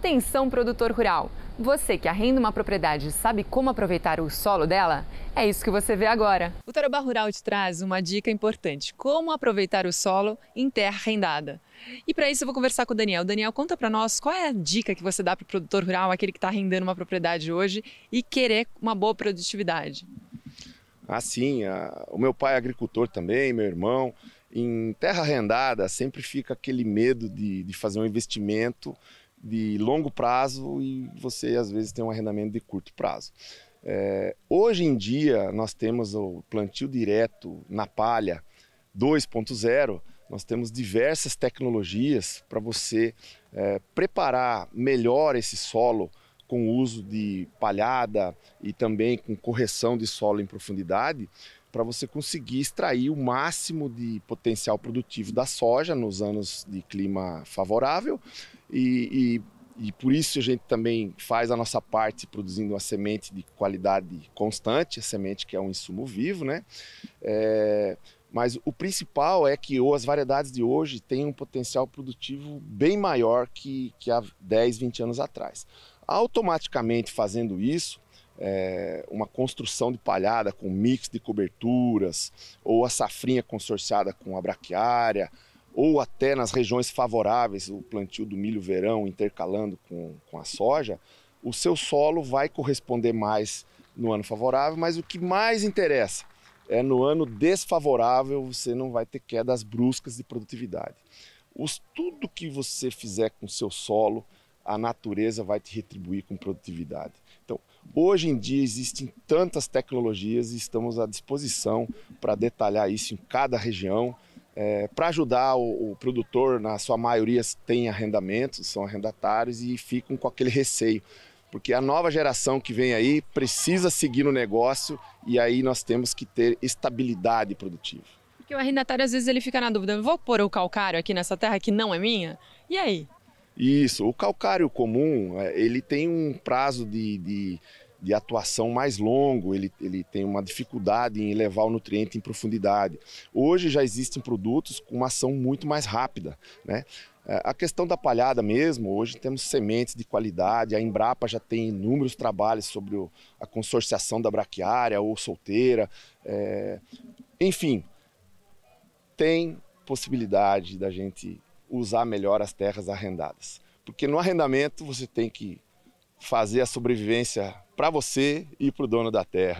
Atenção, produtor rural! Você que arrenda uma propriedade sabe como aproveitar o solo dela? É isso que você vê agora. O Tarobá Rural te traz uma dica importante: como aproveitar o solo em terra arrendada. E para isso eu vou conversar com o Daniel. Daniel, conta para nós qual é a dica que você dá para o produtor rural, aquele que está arrendando uma propriedade hoje e querer uma boa produtividade. Ah, sim. A... O meu pai é agricultor também, meu irmão. Em terra arrendada sempre fica aquele medo de, de fazer um investimento de longo prazo e você às vezes tem um arrendamento de curto prazo. É, hoje em dia nós temos o plantio direto na palha 2.0, nós temos diversas tecnologias para você é, preparar melhor esse solo com o uso de palhada e também com correção de solo em profundidade, para você conseguir extrair o máximo de potencial produtivo da soja nos anos de clima favorável e, e, e por isso a gente também faz a nossa parte produzindo uma semente de qualidade constante, a semente que é um insumo vivo, né? É, mas o principal é que as variedades de hoje têm um potencial produtivo bem maior que, que há 10, 20 anos atrás. Automaticamente fazendo isso, é, uma construção de palhada com mix de coberturas, ou a safrinha consorciada com a braquiária, ou até nas regiões favoráveis, o plantio do milho verão intercalando com, com a soja, o seu solo vai corresponder mais no ano favorável, mas o que mais interessa é no ano desfavorável você não vai ter quedas bruscas de produtividade. Os, tudo que você fizer com o seu solo, a natureza vai te retribuir com produtividade. Então, hoje em dia existem tantas tecnologias e estamos à disposição para detalhar isso em cada região é, para ajudar o, o, produtor, na sua maioria tem arrendamentos, são arrendatários e ficam com aquele receio, porque a nova geração que vem aí precisa seguir no negócio e aí nós temos que ter estabilidade produtiva. Porque o arrendatário às vezes ele fica na dúvida, vou pôr o calcário aqui nessa terra que não é minha? E aí? Isso, o calcário comum, é, ele tem um prazo de, de de atuação mais longo, ele, ele tem uma dificuldade em levar o nutriente em profundidade. Hoje já existem produtos com uma ação muito mais rápida, né? É, a questão da palhada mesmo, hoje temos sementes de qualidade, a Embrapa já tem inúmeros trabalhos sobre o, a consorciação da braquiária ou solteira, é, enfim, tem possibilidade da gente usar melhor as terras arrendadas. Porque no arrendamento você tem que fazer a sobrevivência para você e para o dono da terra.